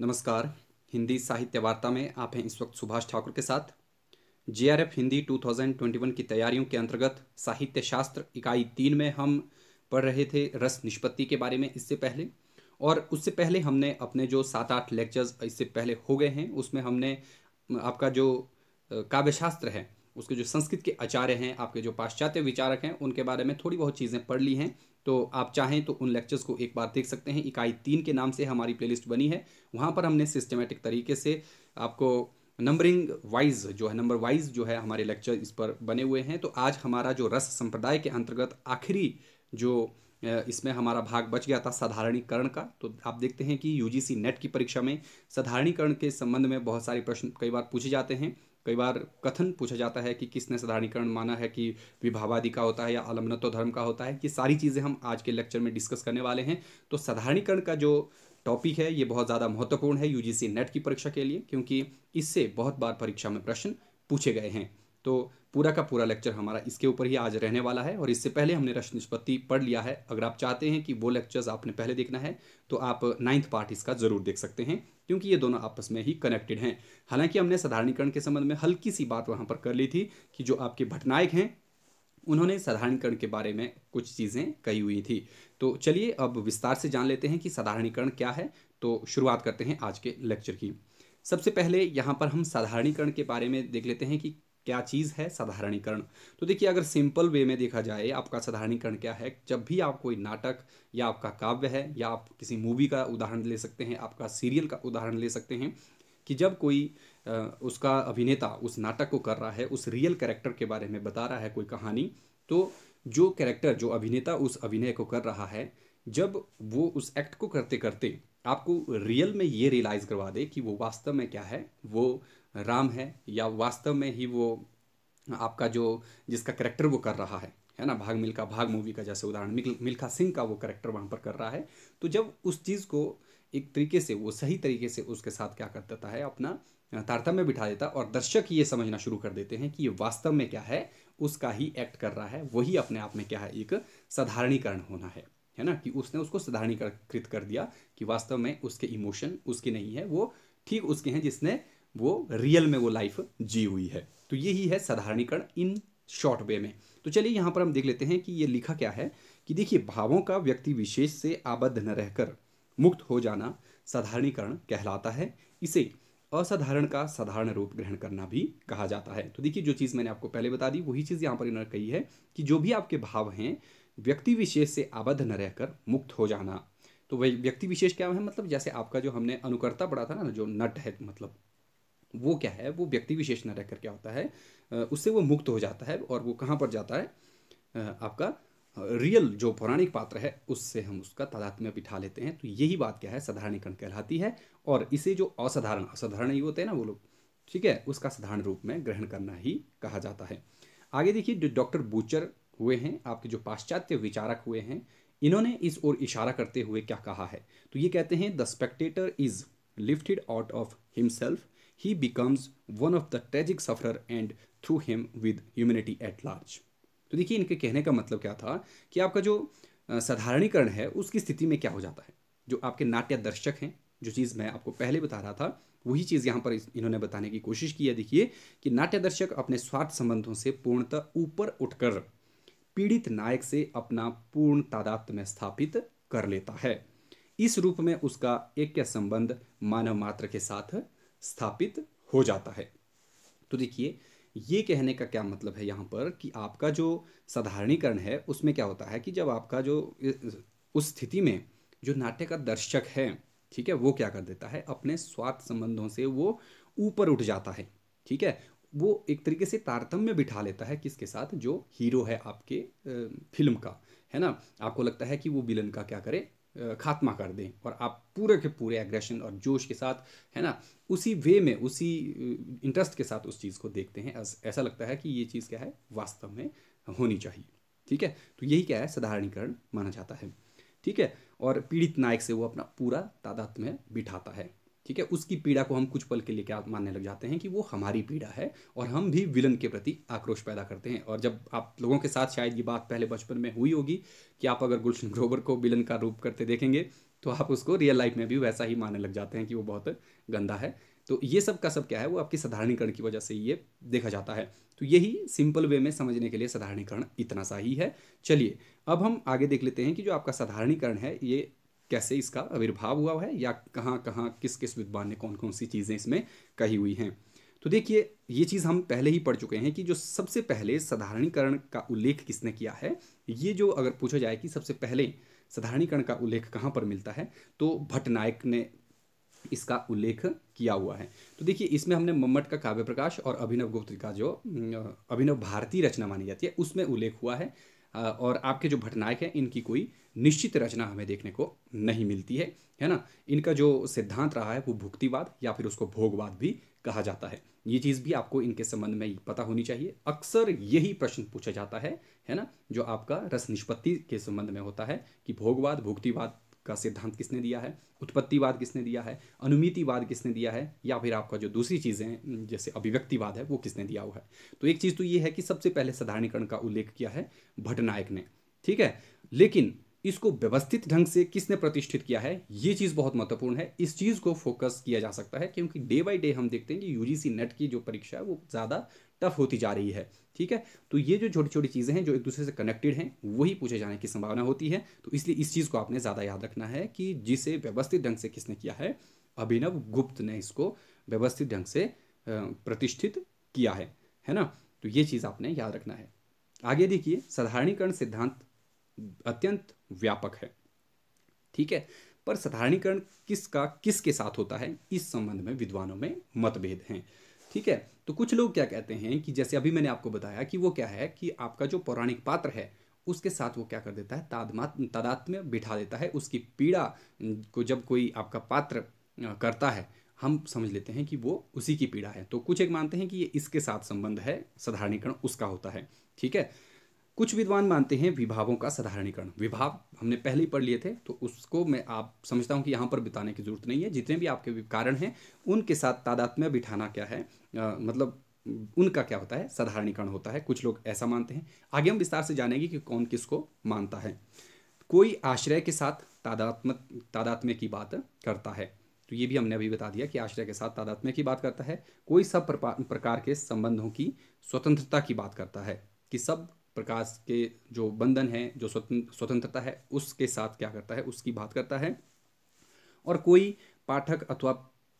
नमस्कार हिंदी साहित्य वार्ता में आप हैं इस वक्त सुभाष ठाकुर के साथ जीआरएफ हिंदी 2021 की तैयारियों के अंतर्गत साहित्य शास्त्र इकाई तीन में हम पढ़ रहे थे रस निष्पत्ति के बारे में इससे पहले और उससे पहले हमने अपने जो सात आठ लेक्चर्स इससे पहले हो गए हैं उसमें हमने आपका जो काव्यशास्त्र है उसके जो संस्कृत के आचार्य हैं आपके जो पाश्चात्य विचारक हैं उनके बारे में थोड़ी बहुत चीज़ें पढ़ ली हैं तो आप चाहें तो उन लेक्चर्स को एक बार देख सकते हैं इकाई तीन के नाम से हमारी प्लेलिस्ट बनी है वहाँ पर हमने सिस्टमेटिक तरीके से आपको नंबरिंग वाइज जो है नंबर वाइज जो है हमारे लेक्चर इस पर बने हुए हैं तो आज हमारा जो रस संप्रदाय के अंतर्गत आखिरी जो इसमें हमारा भाग बच गया था साधारणीकरण का तो आप देखते हैं कि यूजीसी नेट की परीक्षा में साधारणीकरण के संबंध में बहुत सारे प्रश्न कई बार पूछे जाते हैं कई बार कथन पूछा जाता है कि किसने साधारणीकरण माना है कि विभावादि का होता है या अलमनत्व धर्म का होता है ये सारी चीज़ें हम आज के लेक्चर में डिस्कस करने वाले हैं तो साधारणीकरण का जो टॉपिक है ये बहुत ज़्यादा महत्वपूर्ण है यूजीसी नेट की परीक्षा के लिए क्योंकि इससे बहुत बार परीक्षा में प्रश्न पूछे गए हैं तो पूरा का पूरा लेक्चर हमारा इसके ऊपर ही आज रहने वाला है और इससे पहले हमने रश निष्पत्ति पढ़ लिया है अगर आप चाहते हैं कि वो लेक्चर्स आपने पहले देखना है तो आप नाइन्थ पार्ट इसका ज़रूर देख सकते हैं क्योंकि ये दोनों आपस में ही कनेक्टेड हैं हालांकि हमने साधारणीकरण के संबंध में हल्की सी बात वहाँ पर कर ली थी कि जो आपके भटनायक हैं उन्होंने साधारणीकरण के बारे में कुछ चीज़ें कही हुई थी तो चलिए अब विस्तार से जान लेते हैं कि साधारणीकरण क्या है तो शुरुआत करते हैं आज के लेक्चर की सबसे पहले यहाँ पर हम साधारणीकरण के बारे में देख लेते हैं कि क्या चीज़ है साधारणीकरण तो देखिए अगर सिंपल वे में देखा जाए आपका साधारणीकरण क्या है जब भी आप कोई नाटक या आपका काव्य है या आप किसी मूवी का उदाहरण ले सकते हैं आपका सीरियल का उदाहरण ले सकते हैं कि जब कोई उसका अभिनेता उस नाटक को कर रहा है उस रियल कैरेक्टर के बारे में बता रहा है कोई कहानी तो जो कैरेक्टर जो अभिनेता उस अभिनय को कर रहा है जब वो उस एक्ट को करते करते आपको रियल में ये रियलाइज़ करवा दे कि वो वास्तव में क्या है वो राम है या वास्तव में ही वो आपका जो जिसका करेक्टर वो कर रहा है है ना भाग मिल्खा भाग मूवी का जैसे उदाहरण मिल्खा सिंह का वो करेक्टर वहाँ पर कर रहा है तो जब उस चीज़ को एक तरीके से वो सही तरीके से उसके साथ क्या कर देता है अपना तारतम्य बिठा देता और दर्शक ये समझना शुरू कर देते हैं कि ये वास्तव में क्या है उसका ही एक्ट कर रहा है वही अपने आप में क्या है एक साधारणीकरण होना है है ना कि उसने उसको साधारणीकृत कर दिया कि वास्तव में उसके इमोशन उसके नहीं है वो ठीक उसके हैं जिसने वो रियल में वो लाइफ जी हुई है तो यही है साधारणीकरण इन शॉर्ट वे में तो चलिए यहाँ पर हम देख लेते हैं कि ये लिखा क्या है कि देखिए भावों का व्यक्ति विशेष से आबद्ध न रहकर मुक्त हो जाना साधारणीकरण कहलाता है इसे असाधारण का साधारण रूप ग्रहण करना भी कहा जाता है तो देखिए जो चीज़ मैंने आपको पहले बता दी वही चीज़ यहाँ पर इन्होंने कही है कि जो भी आपके भाव हैं व्यक्ति विशेष से आबद्ध न रहकर मुक्त हो जाना तो वही व्यक्ति विशेष क्या है मतलब जैसे आपका जो हमने अनुकर्ता पढ़ा था ना जो नट है मतलब वो क्या है वो व्यक्ति विशेष न रहकर क्या होता है उससे वो मुक्त हो जाता है और वो कहाँ पर जाता है आपका रियल जो पौराणिक पात्र है उससे हम उसका में बिठा लेते हैं तो यही बात क्या है साधारणीकरण कहलाती है और इसे जो असाधारण असाधारण ही होते हैं ना वो लोग ठीक है उसका साधारण रूप में ग्रहण करना ही कहा जाता है आगे देखिए जो डॉक्टर बूचर हुए हैं आपके जो पाश्चात्य विचारक हुए हैं इन्होंने इस ओर इशारा करते हुए क्या कहा है तो ये कहते हैं the spectator is lifted out of himself he becomes one of the tragic sufferer and through him with humanity at large तो देखिए इनके कहने का मतलब क्या था कि आपका जो साधारणीकरण है उसकी स्थिति में क्या हो जाता है जो आपके नाट्य दर्शक हैं जो चीज़ मैं आपको पहले बता रहा था वही चीज़ यहाँ पर इन्होंने बताने की कोशिश की है देखिए कि नाट्य दर्शक अपने स्वार्थ संबंधों से पूर्णतः ऊपर उठकर पीड़ित नायक से अपना पूर्ण तादात में स्थापित कर लेता है इस रूप में उसका एक संबंध मानव मात्र के साथ स्थापित हो जाता है तो देखिए ये कहने का क्या मतलब है यहाँ पर कि आपका जो साधारणीकरण है उसमें क्या होता है कि जब आपका जो उस स्थिति में जो नाट्य का दर्शक है ठीक है वो क्या कर देता है अपने स्वार्थ संबंधों से वो ऊपर उठ जाता है ठीक है वो एक तरीके से तारतम्य बिठा लेता है किसके साथ जो हीरो है आपके फिल्म का है ना आपको लगता है कि वो विलन का क्या करे खात्मा कर दें और आप पूरे के पूरे एग्रेशन और जोश के साथ है ना उसी वे में उसी इंटरेस्ट के साथ उस चीज़ को देखते हैं ऐसा लगता है कि ये चीज़ क्या है वास्तव में होनी चाहिए ठीक है तो यही क्या है साधारणीकरण माना जाता है ठीक है और पीड़ित नायक से वो अपना पूरा तादात्म्य बिठाता है ठीक है उसकी पीड़ा को हम कुछ पल के लिए क्या मानने लग जाते हैं कि वो हमारी पीड़ा है और हम भी विलन के प्रति आक्रोश पैदा करते हैं और जब आप लोगों के साथ शायद ये बात पहले बचपन में हुई होगी कि आप अगर गुलशन ग्रोवर को विलन का रूप करते देखेंगे तो आप उसको रियल लाइफ में भी वैसा ही मानने लग जाते हैं कि वो बहुत गंदा है तो ये सब का सब क्या है वो आपकी साधारणीकरण की वजह से ये देखा जाता है तो यही सिंपल वे में समझने के लिए साधारणीकरण इतना सा ही है चलिए अब हम आगे देख लेते हैं कि जो आपका साधारणीकरण है ये कैसे इसका आविर्भाव हुआ है या कहाँ कहाँ किस किस विद्वान ने कौन कौन सी चीज़ें इसमें कही हुई हैं तो देखिए ये चीज़ हम पहले ही पढ़ चुके हैं कि जो सबसे पहले साधारणीकरण का उल्लेख किसने किया है ये जो अगर पूछा जाए कि सबसे पहले साधारणीकरण का उल्लेख कहाँ पर मिलता है तो भटनायक ने इसका उल्लेख किया हुआ है तो देखिए इसमें हमने मम्मट का काव्य प्रकाश और अभिनव गुप्त का जो अभिनव भारतीय रचना मानी जाती है उसमें उल्लेख हुआ है और आपके जो भटनायक हैं इनकी कोई निश्चित रचना हमें देखने को नहीं मिलती है है ना इनका जो सिद्धांत रहा है वो भुक्तिवाद या फिर उसको भोगवाद भी कहा जाता है ये चीज़ भी आपको इनके संबंध में पता होनी चाहिए अक्सर यही प्रश्न पूछा जाता है है ना जो आपका रस निष्पत्ति के संबंध में होता है कि भोगवाद भुक्तिवाद का सिद्धांत किसने दिया है उत्पत्तिवाद किसने दिया है अनुमितिवाद किसने दिया है या फिर आपका जो दूसरी चीज़ें जैसे अभिव्यक्तिवाद है वो किसने दिया हुआ है तो एक चीज़ तो ये है कि सबसे पहले साधारणीकरण का उल्लेख किया है भटनायक ने ठीक है लेकिन इसको व्यवस्थित ढंग से किसने प्रतिष्ठित किया है ये चीज़ बहुत महत्वपूर्ण है इस चीज़ को फोकस किया जा सकता है क्योंकि डे बाई डे हम देखते हैं कि यूजीसी नेट की जो परीक्षा है वो ज़्यादा टफ होती जा रही है ठीक है तो ये जो छोटी छोटी चीज़ें हैं जो एक दूसरे से कनेक्टेड हैं वही पूछे जाने की संभावना होती है तो इसलिए इस चीज़ को आपने ज़्यादा याद रखना है कि जिसे व्यवस्थित ढंग से किसने किया है अभिनव गुप्त ने इसको व्यवस्थित ढंग से प्रतिष्ठित किया है है ना तो ये चीज़ आपने याद रखना है आगे देखिए साधारणीकरण सिद्धांत अत्यंत व्यापक है ठीक है पर साधारणीकरण किसका किसके साथ होता है इस संबंध में विद्वानों में मतभेद हैं ठीक है तो कुछ लोग क्या कहते हैं कि जैसे अभी मैंने आपको बताया कि वो क्या है कि आपका जो पौराणिक पात्र है उसके साथ वो क्या कर देता है तादमात तादात्म्य बिठा देता है उसकी पीड़ा को जब कोई आपका पात्र करता है हम समझ लेते हैं कि वो उसी की पीड़ा है तो कुछ एक मानते हैं कि ये इसके साथ संबंध है साधारणीकरण उसका होता है ठीक है कुछ विद्वान मानते हैं विभावों का साधारणीकरण विभाव हमने पहले ही पढ़ लिए थे तो उसको मैं आप समझता हूँ कि यहाँ पर बिताने की जरूरत नहीं है जितने भी आपके कारण हैं उनके साथ तादात्म्य बिठाना क्या है आ, मतलब उनका क्या होता है साधारणीकरण होता है कुछ लोग ऐसा मानते हैं आगे हम विस्तार से जानेंगे कि कौन किसको मानता है कोई आश्रय के साथ तादात्म तादात्म्य की बात करता है तो ये भी हमने अभी बता दिया कि आश्रय के साथ तादात्म्य की बात करता है कोई सब प्रकार के संबंधों की स्वतंत्रता की बात करता है कि सब प्रकाश के जो बंधन है जो स्वतंत्रता है उसके साथ क्या करता है उसकी बात करता है और कोई पाठक अथवा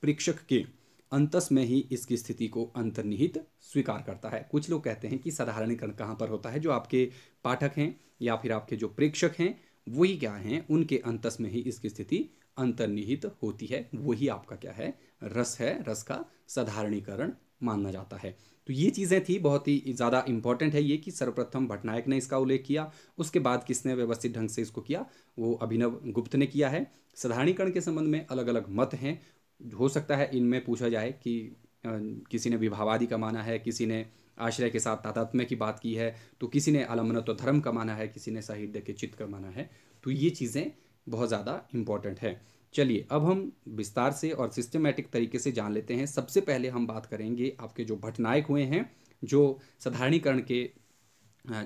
प्रेक्षक के अंतस में ही इसकी स्थिति को अंतर्निहित स्वीकार करता है कुछ लोग कहते हैं कि साधारणीकरण कहाँ पर होता है जो आपके पाठक हैं या फिर आपके जो प्रेक्षक हैं वही क्या हैं उनके अंतस में ही इसकी स्थिति अंतर्निहित होती है वही आपका क्या है रस है रस का साधारणीकरण माना जाता है तो ये चीज़ें थी बहुत ही ज़्यादा इंपॉर्टेंट है ये कि सर्वप्रथम भटनायक ने इसका उल्लेख किया उसके बाद किसने व्यवस्थित ढंग से इसको किया वो अभिनव गुप्त ने किया है साधारणीकरण के संबंध में अलग अलग मत हैं हो सकता है इनमें पूछा जाए कि किसी ने विभावादी का माना है किसी ने आश्रय के साथ तादात्म्य की बात की है तो किसी ने अलमनत धर्म का माना है किसी ने साहित्य के चित्त का माना है तो ये चीज़ें बहुत ज़्यादा इम्पॉर्टेंट है चलिए अब हम विस्तार से और सिस्टमेटिक तरीके से जान लेते हैं सबसे पहले हम बात करेंगे आपके जो भटनायक हुए हैं जो साधारणीकरण के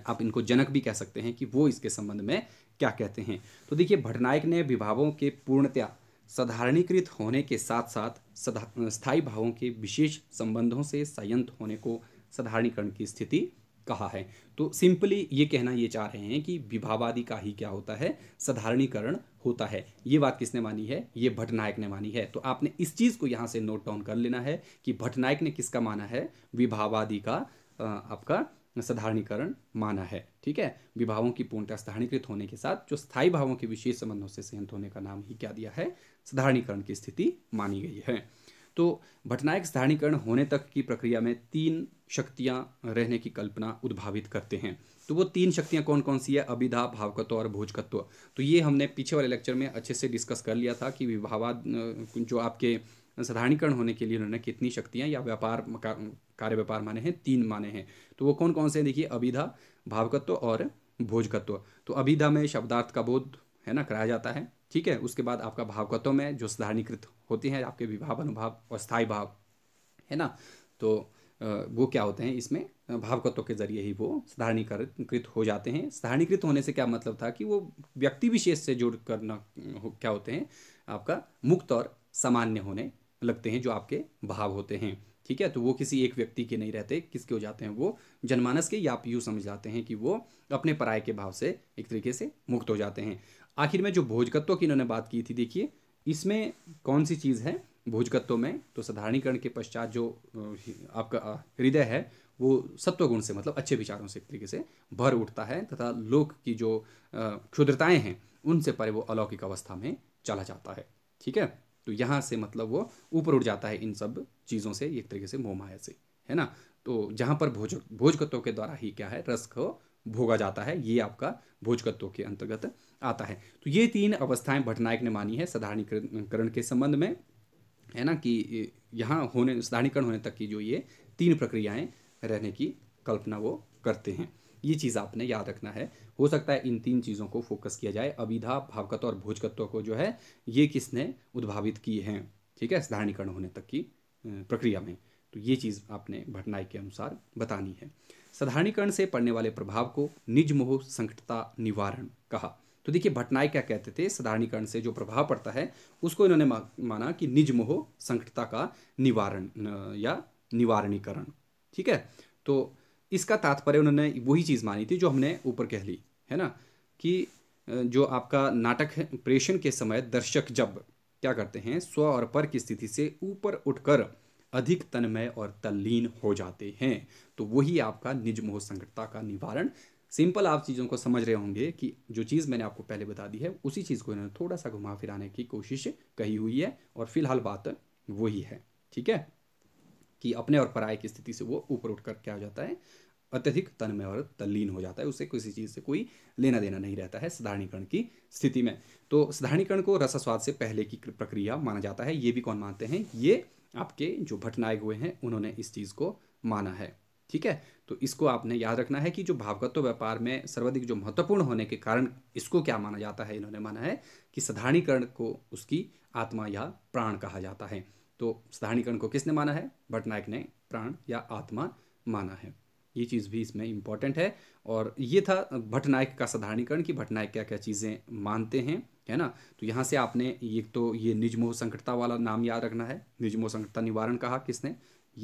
आप इनको जनक भी कह सकते हैं कि वो इसके संबंध में क्या कहते हैं तो देखिए भटनायक ने विभावों के पूर्णतया साधारणीकृत होने के साथ साथ स्थायी भावों के विशेष संबंधों से संयंत होने को साधारणीकरण की स्थिति कहा है तो सिंपली ये कहना ये चाह रहे हैं कि विभावादी का ही क्या होता है साधारणीकरण होता है ये बात किसने मानी है ये भटनायक ने मानी है तो आपने इस चीज़ को यहाँ से नोट डाउन कर लेना है कि भटनायक ने किसका माना है विभावादी का आपका साधारणीकरण माना है ठीक है विभावों की पूर्णतः साधारणीकृत होने के साथ जो स्थायी भावों के विशेष संबंधों से संयंत्र होने का नाम ही क्या दिया है साधारणीकरण की स्थिति मानी गई है तो भटनायक स्थानीकरण होने तक की प्रक्रिया में तीन शक्तियाँ रहने की कल्पना उद्भावित करते हैं तो वो तीन शक्तियाँ कौन कौन सी है अभिधा भावकत्व और भोजकत्व तो ये हमने पीछे वाले लेक्चर में अच्छे से डिस्कस कर लिया था कि विभावाद जो आपके साधारणीकरण होने के लिए उन्होंने कितनी शक्तियाँ या व्यापार कार्य व्यापार माने हैं तीन माने हैं तो वो कौन कौन से देखिए अभिधा भावकत्व और भोजकत्व तो अभिधा में शब्दार्थ का बोध है ना कराया जाता है ठीक है उसके बाद आपका भावकत्व में जो साधारणीकृत होती हैं आपके विभाव अनुभाव और स्थायी भाव है ना तो वो क्या होते हैं इसमें भावकत्व के जरिए ही वो साधारणीकरणकृत हो जाते हैं साधारणीकृत होने से क्या मतलब था कि वो व्यक्ति विशेष से जुड़ करना हो, क्या होते हैं आपका मुक्त और सामान्य होने लगते हैं जो आपके भाव होते हैं ठीक है तो वो किसी एक व्यक्ति के नहीं रहते किसके हो जाते हैं वो जनमानस के या आप यूँ समझ जाते हैं कि वो अपने पराय के भाव से एक तरीके से मुक्त हो जाते हैं आखिर में जो भोजकत्व की इन्होंने बात की थी देखिए इसमें कौन सी चीज़ है भोजकत्व में तो साधारणीकरण के पश्चात जो आपका हृदय है वो सत्व गुण से मतलब अच्छे विचारों से एक तरीके से भर उठता है तथा लोक की जो क्षुद्रताएँ हैं उनसे परे वो अलौकिक अवस्था में चला जाता है ठीक है तो यहाँ से मतलब वो ऊपर उठ जाता है इन सब चीज़ों से एक तरीके से मोहमाया से है ना तो जहाँ पर भोज भोजकत्व के द्वारा ही क्या है रस को भोगा जाता है ये आपका भोजकत्व के अंतर्गत आता है तो ये तीन अवस्थाएं भटनायक ने मानी है साधारणीकरण के संबंध में है ना कि यहाँ होने साधारणीकरण होने तक की जो ये तीन प्रक्रियाएं रहने की कल्पना वो करते हैं ये चीज़ आपने याद रखना है हो सकता है इन तीन चीज़ों को फोकस किया जाए अविधा भावकत्व और भोजकत्व को जो है ये किसने उद्भावित किए हैं ठीक है साधारणीकरण होने तक की प्रक्रिया में तो ये चीज़ आपने भटनायक के अनुसार बतानी है साधारणीकरण से पड़ने वाले प्रभाव को निज मोह संकटता निवारण कहा तो देखिए भटनाई क्या कहते थे साधारणीकरण से जो प्रभाव पड़ता है उसको इन्होंने माना कि निज मोह संकटता का निवारण या निवारणीकरण ठीक है तो इसका तात्पर्य उन्होंने वही चीज़ मानी थी जो हमने ऊपर कह ली है ना कि जो आपका नाटक प्रेषण के समय दर्शक जब क्या करते हैं स्व और पर की स्थिति से ऊपर उठकर अधिक तन्मय और तल्लीन हो जाते हैं तो वही आपका निज मोह संकटता का निवारण सिंपल आप चीज़ों को समझ रहे होंगे कि जो चीज़ मैंने आपको पहले बता दी है उसी चीज़ को इन्होंने थोड़ा सा घुमा फिराने की कोशिश कही हुई है और फिलहाल बात वही है ठीक है कि अपने और पराय की स्थिति से वो ऊपर उठ कर क्या हो जाता है अत्यधिक तन्मय और तल्लीन हो जाता है उसे किसी चीज़ से कोई लेना देना नहीं रहता है साधारणीकरण की स्थिति में तो साधारणीकरण को रसास्वाद से पहले की प्रक्रिया माना जाता है ये भी कौन मानते हैं ये आपके जो भटनायक हुए हैं उन्होंने इस चीज़ को माना है ठीक है तो इसको आपने याद रखना है कि जो भावगत्व व्यापार में सर्वाधिक जो महत्वपूर्ण होने के कारण इसको क्या माना जाता है इन्होंने माना है कि साधारणीकरण को उसकी आत्मा या प्राण कहा जाता है तो साधारणीकरण को किसने माना है भटनायक ने प्राण या आत्मा माना है ये चीज़ भी इसमें इम्पॉर्टेंट है और ये था भटनायक का साधारणीकरण कि भटनायक क्या क्या चीज़ें मानते हैं है ना तो यहाँ से आपने एक तो ये निजमोह संकटता वाला नाम याद रखना है निजमोह संकटता निवारण कहा किसने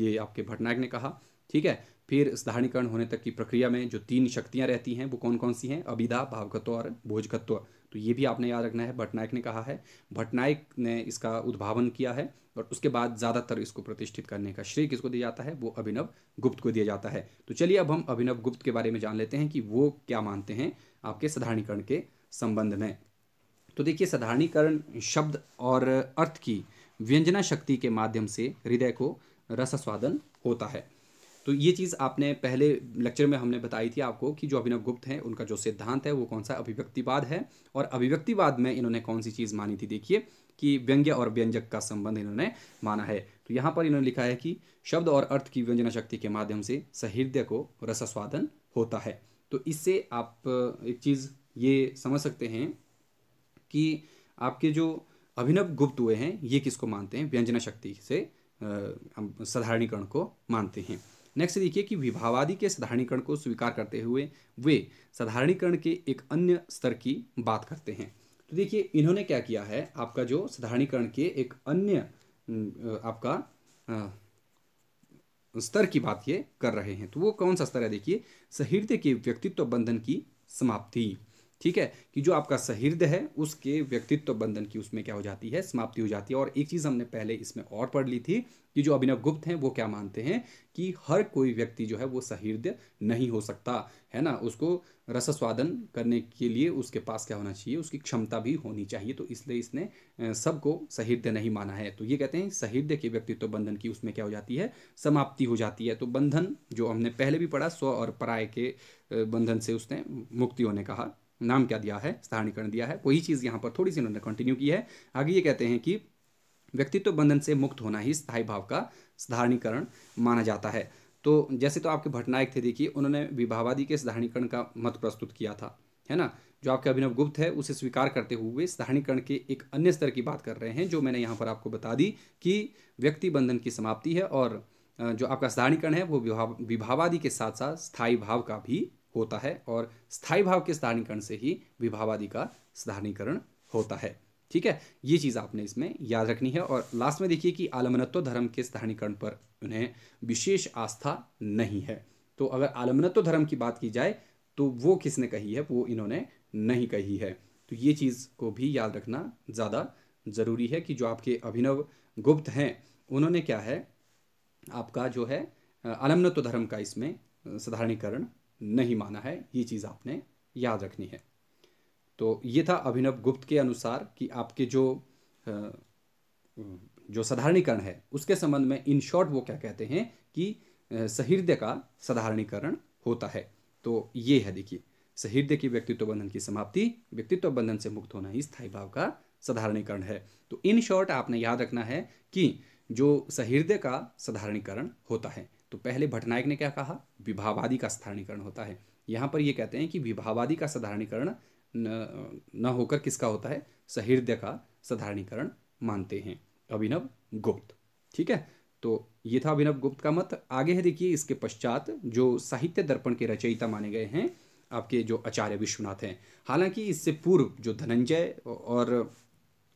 ये आपके भटनायक ने कहा ठीक है फिर साधारणीकरण होने तक की प्रक्रिया में जो तीन शक्तियाँ रहती हैं वो कौन कौन सी हैं अभिधा भावगत्व और भोजगत्व तो ये भी आपने याद रखना है भटनायक ने कहा है भटनायक ने इसका उद्भावन किया है और उसके बाद ज़्यादातर इसको प्रतिष्ठित करने का श्रेय किसको दिया जाता है वो अभिनव गुप्त को दिया जाता है तो चलिए अब हम अभिनव गुप्त के बारे में जान लेते हैं कि वो क्या मानते हैं आपके साधारणीकरण के संबंध में तो देखिए साधारणीकरण शब्द और अर्थ की व्यंजना शक्ति के माध्यम से हृदय को रसस्वादन होता है तो ये चीज़ आपने पहले लेक्चर में हमने बताई थी आपको कि जो अभिनव गुप्त हैं उनका जो सिद्धांत है वो कौन सा अभिव्यक्तिवाद है और अभिव्यक्तिवाद में इन्होंने कौन सी चीज़ मानी थी देखिए कि व्यंग्य और व्यंजक का संबंध इन्होंने माना है तो यहाँ पर इन्होंने लिखा है कि शब्द और अर्थ की व्यंजना शक्ति के माध्यम से सहृदय को रसस्वादन होता है तो इससे आप एक चीज़ ये समझ सकते हैं कि आपके जो अभिनव गुप्त हुए हैं ये किसको मानते हैं व्यंजना शक्ति से साधारणीकरण को मानते हैं नेक्स्ट देखिए कि विभावादी के साधारणीकरण को स्वीकार करते हुए वे साधारणीकरण के एक अन्य स्तर की बात करते हैं तो देखिए इन्होंने क्या किया है आपका जो साधारणीकरण के एक अन्य आपका स्तर की बात ये कर रहे हैं तो वो कौन सा स्तर है देखिए सहित के व्यक्तित्व बंधन की समाप्ति ठीक है कि जो आपका सहृद है उसके व्यक्तित्व बंधन की उसमें क्या हो जाती है समाप्ति हो जाती है और एक चीज़ हमने पहले इसमें और पढ़ ली थी कि जो अभिनव गुप्त हैं वो क्या मानते हैं कि हर कोई व्यक्ति जो है वो सहृदय नहीं हो सकता है ना उसको रसस्वादन करने के लिए उसके पास क्या होना चाहिए उसकी क्षमता भी होनी चाहिए तो इसलिए इसने सबको सहृदय नहीं माना है तो ये कहते हैं सहृदय के व्यक्तित्व बंधन की उसमें क्या हो जाती है समाप्ति हो जाती है तो बंधन जो हमने पहले भी पढ़ा स्व और पराय के बंधन से उसने मुक्ति होने कहा नाम क्या दिया है स्थानीकरण दिया है वही चीज़ यहाँ पर थोड़ी सी उन्होंने कंटिन्यू की है आगे ये कहते हैं कि व्यक्तित्व बंधन से मुक्त होना ही स्थायी भाव का साधारणीकरण माना जाता है तो जैसे तो आपके भटनायक थे देखिए उन्होंने विभावादी के साधारणीकरण का मत प्रस्तुत किया था है ना जो आपके अभिनव गुप्त है उसे स्वीकार करते हुए स्थानीकरण के एक अन्य स्तर की बात कर रहे हैं जो मैंने यहाँ पर आपको बता दी कि व्यक्ति बंधन की समाप्ति है और जो आपका साधारणीकरण है वो विभाव विभावादी के साथ साथ स्थायी भाव का भी होता है और स्थायी भाव के स्थानीकरण से ही विभाव आदि का स्थानीकरण होता है ठीक है ये चीज़ आपने इसमें याद रखनी है और लास्ट में देखिए कि आलमनत्व धर्म के स्थानीकरण पर उन्हें विशेष आस्था नहीं है तो अगर आलमनत्व धर्म की बात की जाए तो वो किसने कही है वो इन्होंने नहीं कही है तो ये चीज़ को भी याद रखना ज़्यादा ज़रूरी है कि जो आपके अभिनव गुप्त हैं उन्होंने क्या है आपका जो है आलमनत्व धर्म का इसमें साधारणीकरण नहीं माना है ये चीज़ आपने याद रखनी है तो ये था अभिनव गुप्त के अनुसार कि आपके जो जो साधारणीकरण है उसके संबंध में इन शॉर्ट वो क्या कहते हैं कि सहृदय का साधारणीकरण होता है तो ये है देखिए सहृदय की व्यक्तित्व बंधन की समाप्ति व्यक्तित्व बंधन से मुक्त होना ही स्थायी भाव का साधारणीकरण है तो इन शॉर्ट आपने याद रखना है कि जो सहृदय का साधारणीकरण होता है तो पहले भटनायक ने क्या कहा विभावादी का साधारणीकरण होता है यहाँ पर ये कहते हैं कि विभावादी का साधारणीकरण न, न होकर किसका होता है सहृदय का साधारणीकरण मानते हैं अभिनव गुप्त ठीक है तो ये था अभिनव गुप्त का मत आगे है देखिए इसके पश्चात जो साहित्य दर्पण के रचयिता माने गए हैं आपके जो आचार्य विश्वनाथ हैं हालांकि इससे पूर्व जो धनंजय और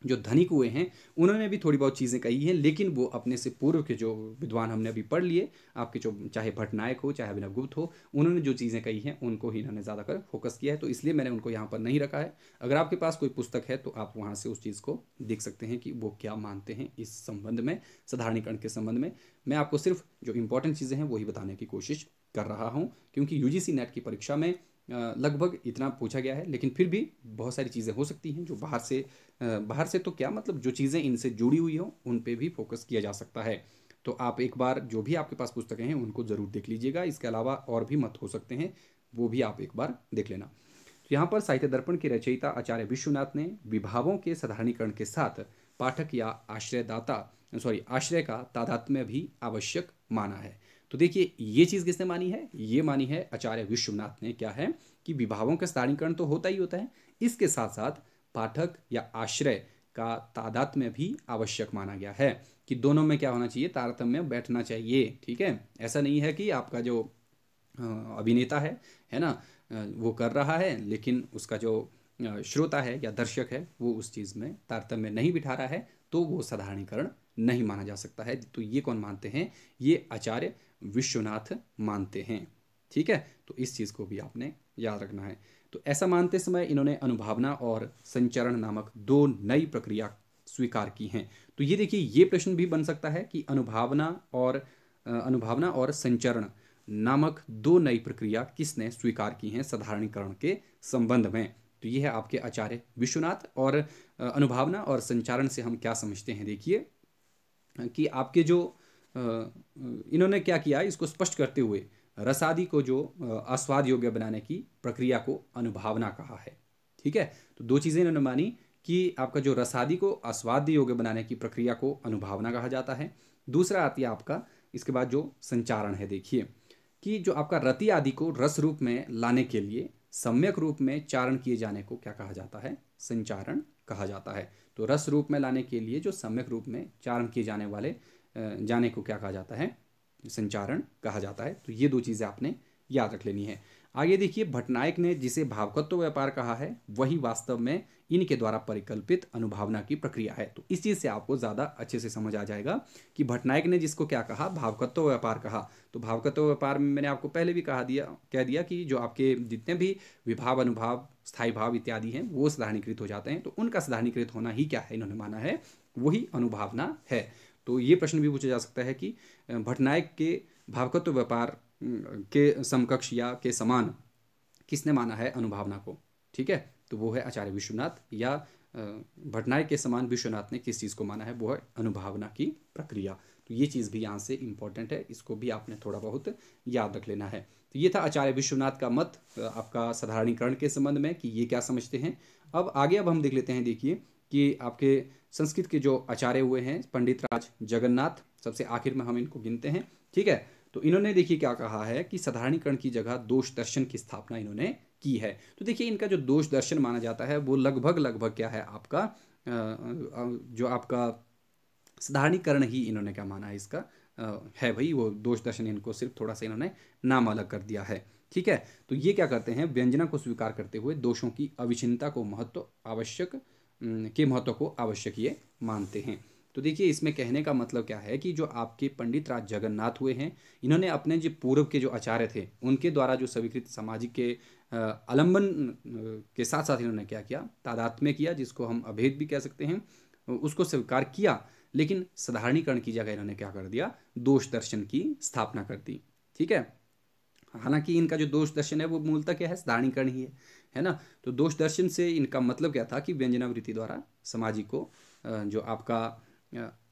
जो धनिक हुए हैं उन्होंने भी थोड़ी बहुत चीज़ें कही हैं लेकिन वो अपने से पूर्व के जो विद्वान हमने अभी पढ़ लिए आपके जो चाहे भटनायक हो चाहे अभिनव गुप्त हो उन्होंने जो चीज़ें कही हैं उनको ही इन्होंने ज़्यादातर फोकस किया है तो इसलिए मैंने उनको यहाँ पर नहीं रखा है अगर आपके पास कोई पुस्तक है तो आप वहाँ से उस चीज़ को देख सकते हैं कि वो क्या मानते हैं इस संबंध में साधारणीकरण के संबंध में मैं आपको सिर्फ जो इम्पोर्टेंट चीज़ें हैं वही बताने की कोशिश कर रहा हूँ क्योंकि यू नेट की परीक्षा में लगभग इतना पूछा गया है लेकिन फिर भी बहुत सारी चीज़ें हो सकती हैं जो बाहर से बाहर से तो क्या मतलब जो चीज़ें इनसे जुड़ी हुई हों उन पर भी फोकस किया जा सकता है तो आप एक बार जो भी आपके पास पुस्तकें हैं उनको ज़रूर देख लीजिएगा इसके अलावा और भी मत हो सकते हैं वो भी आप एक बार देख लेना तो यहाँ पर साहित्य दर्पण के रचयिता आचार्य विश्वनाथ ने विभावों के साधारणीकरण के साथ पाठक या आश्रयदाता सॉरी आश्रय का तादात्म्य भी आवश्यक माना है तो देखिए ये चीज़ किसने मानी है ये मानी है आचार्य विश्वनाथ ने क्या है कि विभावों का स्थानीकरण तो होता ही होता है इसके साथ साथ पाठक या आश्रय का तादात में भी आवश्यक माना गया है कि दोनों में क्या होना चाहिए तारतम्य बैठना चाहिए ठीक है ऐसा नहीं है कि आपका जो अभिनेता है है ना वो कर रहा है लेकिन उसका जो श्रोता है या दर्शक है वो उस चीज़ में तारतम्य नहीं बिठा रहा है तो वो साधारणीकरण नहीं माना जा सकता है तो ये कौन मानते हैं ये आचार्य विश्वनाथ मानते हैं ठीक है तो इस चीज़ को भी आपने याद रखना है तो ऐसा मानते समय इन्होंने अनुभावना और संचरण नामक दो नई प्रक्रिया स्वीकार की हैं तो ये देखिए ये प्रश्न भी बन सकता है कि अनुभावना और अनुभावना और संचरण नामक दो नई प्रक्रिया किसने स्वीकार की हैं साधारणीकरण के संबंध में तो ये है आपके आचार्य विश्वनाथ और अनुभावना और संचारण से हम क्या समझते हैं देखिए कि आपके जो इन्होंने क्या किया इसको स्पष्ट करते हुए रसादी को जो आस्वाद योग्य बनाने की प्रक्रिया को अनुभावना कहा है ठीक है तो दो चीज़ें इन्होंने मानी कि आपका जो रसादी को आस्वाद्य योग्य बनाने की प्रक्रिया को अनुभावना कहा जाता है दूसरा आती है आपका इसके बाद जो संचारण है देखिए कि जो आपका रति आदि को रस रूप में लाने के लिए सम्यक रूप में चारण किए जाने को क्या कहा जाता है संचारण कहा जाता है तो रस रूप में लाने के लिए जो सम्यक रूप में चारण किए जाने वाले जाने को क्या कहा जाता है संचारण कहा जाता है तो ये दो चीज़ें आपने याद रख लेनी है आगे देखिए भटनायक ने जिसे भावकत्व व्यापार कहा है वही वास्तव में इनके द्वारा परिकल्पित अनुभावना की प्रक्रिया है तो इस चीज़ से आपको ज़्यादा अच्छे से समझ आ जाएगा कि भटनायक ने जिसको क्या कहा भावकत्व व्यापार कहा तो भावकत्व व्यापार में मैंने आपको पहले भी कहा दिया कह दिया कि जो आपके जितने भी विभाव अनुभाव स्थायी भाव इत्यादि हैं वो सधारणीकृत हो जाते हैं तो उनका सधारणीकृत होना ही क्या है इन्होंने माना है वही अनुभावना है तो ये प्रश्न भी पूछा जा सकता है कि भटनायक के भावकत्व व्यापार के समकक्ष या के समान किसने माना है अनुभावना को ठीक है तो वो है आचार्य विश्वनाथ या भटनायक के समान विश्वनाथ ने किस चीज़ को माना है वो है अनुभावना की प्रक्रिया तो ये चीज़ भी यहाँ से इम्पॉर्टेंट है इसको भी आपने थोड़ा बहुत याद रख लेना है तो ये था आचार्य विश्वनाथ का मत आपका साधारणीकरण के संबंध में कि ये क्या समझते हैं अब आगे अब हम देख लेते हैं देखिए कि आपके संस्कृत के जो आचार्य हुए हैं पंडित राज जगन्नाथ सबसे आखिर में हम इनको गिनते हैं ठीक है तो इन्होंने देखिए क्या कहा है कि साधारणीकरण की जगह दोष दर्शन की स्थापना इन्होंने की है तो देखिए इनका जो दोष दर्शन माना जाता है वो लगभग लगभग क्या है आपका जो आपका साधारणीकरण ही इन्होंने क्या माना है इसका है भाई वो दोष दर्शन इनको सिर्फ थोड़ा सा इन्होंने नाम अलग कर दिया है ठीक है तो ये क्या करते हैं व्यंजना को स्वीकार करते हुए दोषों की अविचिनता को महत्व आवश्यक के महत्व को आवश्यक ये मानते हैं तो देखिए इसमें कहने का मतलब क्या है कि जो आपके पंडित राज जगन्नाथ हुए हैं इन्होंने अपने जो पूर्व के जो आचार्य थे उनके द्वारा जो स्वीकृत सामाजिक के आलंबन के साथ साथ इन्होंने क्या किया तादात्म्य किया जिसको हम अभेद भी कह सकते हैं उसको स्वीकार किया लेकिन साधारणीकरण की जगह इन्होंने क्या कर दिया दोष दर्शन की स्थापना कर दी ठीक है हालांकि इनका जो दोष दर्शन है वो मूलतः क्या है सारणीकरण ही है है ना तो दोष दर्शन से इनका मतलब क्या था कि व्यंजनावृत्ति द्वारा समाजी को जो आपका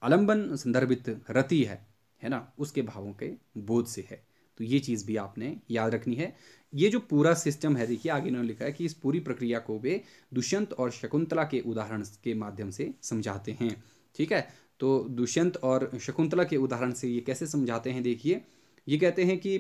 आलंबन संदर्भित रति है है ना उसके भावों के बोध से है तो ये चीज़ भी आपने याद रखनी है ये जो पूरा सिस्टम है देखिए आगे इन्होंने लिखा है कि इस पूरी प्रक्रिया को वे दुष्यंत और शकुंतला के उदाहरण के माध्यम से समझाते हैं ठीक है तो दुष्यंत और शकुंतला के उदाहरण से ये कैसे समझाते हैं देखिए ये कहते हैं कि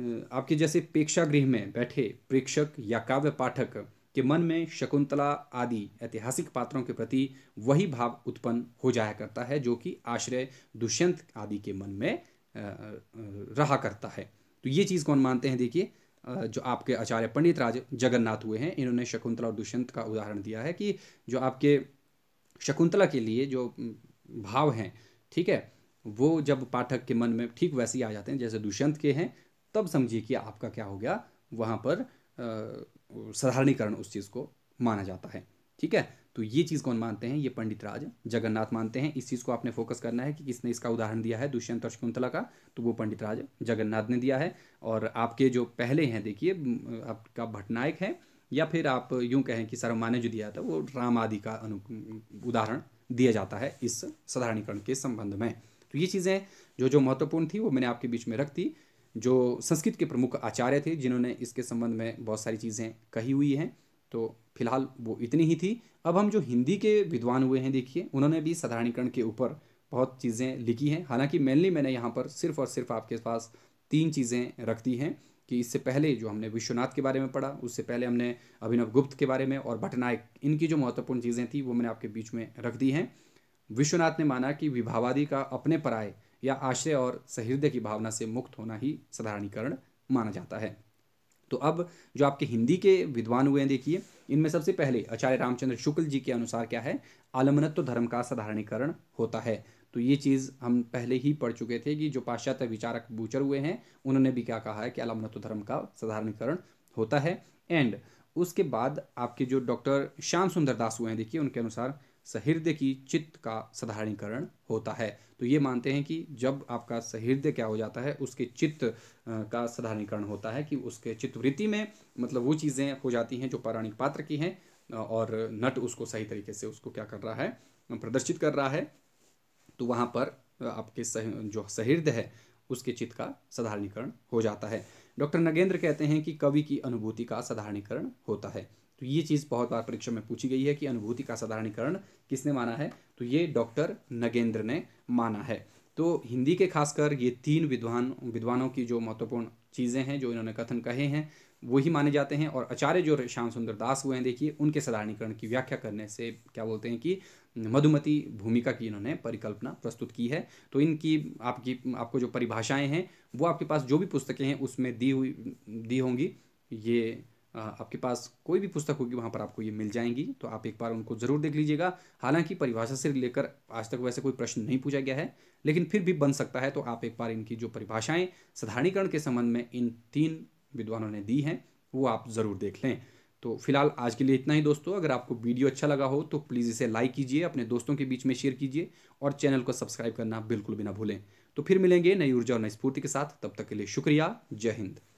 आपके जैसे प्रेक्षागृह में बैठे प्रेक्षक या काव्य पाठक के मन में शकुंतला आदि ऐतिहासिक पात्रों के प्रति वही भाव उत्पन्न हो जाया करता है जो कि आश्रय दुष्यंत आदि के मन में रहा करता है तो ये चीज़ कौन मानते हैं देखिए जो आपके आचार्य पंडित राज जगन्नाथ हुए हैं इन्होंने शकुंतला और दुष्यंत का उदाहरण दिया है कि जो आपके शकुंतला के लिए जो भाव हैं ठीक है वो जब पाठक के मन में ठीक वैसे ही आ जाते हैं जैसे दुष्यंत के हैं तब समझिए कि आपका क्या हो गया वहाँ पर साधारणीकरण उस चीज़ को माना जाता है ठीक है तो ये चीज़ कौन मानते हैं ये पंडित राज जगन्नाथ मानते हैं इस चीज़ को आपने फोकस करना है कि किसने इसका उदाहरण दिया है दुष्यंत और शकुंतला का तो वो पंडित राज जगन्नाथ ने दिया है और आपके जो पहले हैं देखिए आपका भटनायक है या फिर आप यूं कहें कि सर्वमा ने जो दिया था वो राम आदि का अनु उदाहरण दिया जाता है इस साधारणीकरण के संबंध में तो ये चीज़ें जो जो महत्वपूर्ण थी वो मैंने आपके बीच में रख दी जो संस्कृत के प्रमुख आचार्य थे जिन्होंने इसके संबंध में बहुत सारी चीज़ें कही हुई हैं तो फिलहाल वो इतनी ही थी अब हम जो हिंदी के विद्वान हुए हैं देखिए उन्होंने भी साधारणीकरण के ऊपर बहुत चीज़ें लिखी हैं हालांकि मेनली मैंने यहाँ पर सिर्फ और सिर्फ आपके पास तीन चीज़ें रख दी हैं कि इससे पहले जो हमने विश्वनाथ के बारे में पढ़ा उससे पहले हमने अभिनव गुप्त के बारे में और भटनायक इनकी जो महत्वपूर्ण चीज़ें थी वो मैंने आपके बीच में रख दी हैं विश्वनाथ ने माना कि विभावादी का अपने पराए या आश्रय और सहृदय की भावना से मुक्त होना ही साधारणीकरण माना जाता है तो अब जो आपके हिंदी के विद्वान हुए हैं देखिए इनमें सबसे पहले आचार्य रामचंद्र शुक्ल जी के अनुसार क्या है आलमनत्व धर्म का साधारणीकरण होता है तो ये चीज़ हम पहले ही पढ़ चुके थे कि जो पाश्चात्य विचारक बूचर हुए हैं उन्होंने भी क्या कहा है कि आलमनत्व धर्म का साधारणीकरण होता है एंड उसके बाद आपके जो डॉक्टर श्याम सुंदर दास हुए हैं देखिए उनके अनुसार सहृदय की चित्त का साधारणीकरण होता है तो ये मानते हैं कि जब आपका सहृदय क्या हो जाता है उसके चित्त का साधारणीकरण होता है कि उसके चित्तवृत्ति में मतलब वो चीज़ें हो जाती हैं जो पौराणिक पात्र की हैं और नट उसको सही तरीके से उसको क्या कर रहा है प्रदर्शित कर रहा है तो वहाँ पर आपके सह, जो सहृदय है उसके चित्त का साधारणीकरण हो जाता है डॉक्टर नगेंद्र कहते हैं कि कवि की अनुभूति का साधारणीकरण होता है तो ये चीज़ बहुत बार परीक्षा में पूछी गई है कि अनुभूति का साधारणीकरण किसने माना है तो ये डॉक्टर नगेंद्र ने माना है तो हिंदी के खासकर ये तीन विद्वान विद्वानों की जो महत्वपूर्ण चीज़ें हैं जो इन्होंने कथन कहे हैं वही माने जाते हैं और आचार्य जो श्याम सुंदर दास हुए हैं देखिए उनके साधारणीकरण की व्याख्या करने से क्या बोलते हैं कि मधुमति भूमिका की इन्होंने परिकल्पना प्रस्तुत की है तो इनकी आपकी आपको जो परिभाषाएं हैं वो आपके पास जो भी पुस्तकें हैं उसमें दी हुई दी होंगी ये आपके पास कोई भी पुस्तक होगी वहाँ पर आपको ये मिल जाएंगी तो आप एक बार उनको ज़रूर देख लीजिएगा हालांकि परिभाषा से लेकर आज तक वैसे कोई प्रश्न नहीं पूछा गया है लेकिन फिर भी बन सकता है तो आप एक बार इनकी जो परिभाषाएँ साधारणीकरण के संबंध में इन तीन विद्वानों ने दी हैं वो आप ज़रूर देख लें तो फिलहाल आज के लिए इतना ही दोस्तों अगर आपको वीडियो अच्छा लगा हो तो प्लीज़ इसे लाइक कीजिए अपने दोस्तों के बीच में शेयर कीजिए और चैनल को सब्सक्राइब करना बिल्कुल भी ना भूलें तो फिर मिलेंगे नई ऊर्जा और नई स्फूर्ति के साथ तब तक के लिए शुक्रिया जय हिंद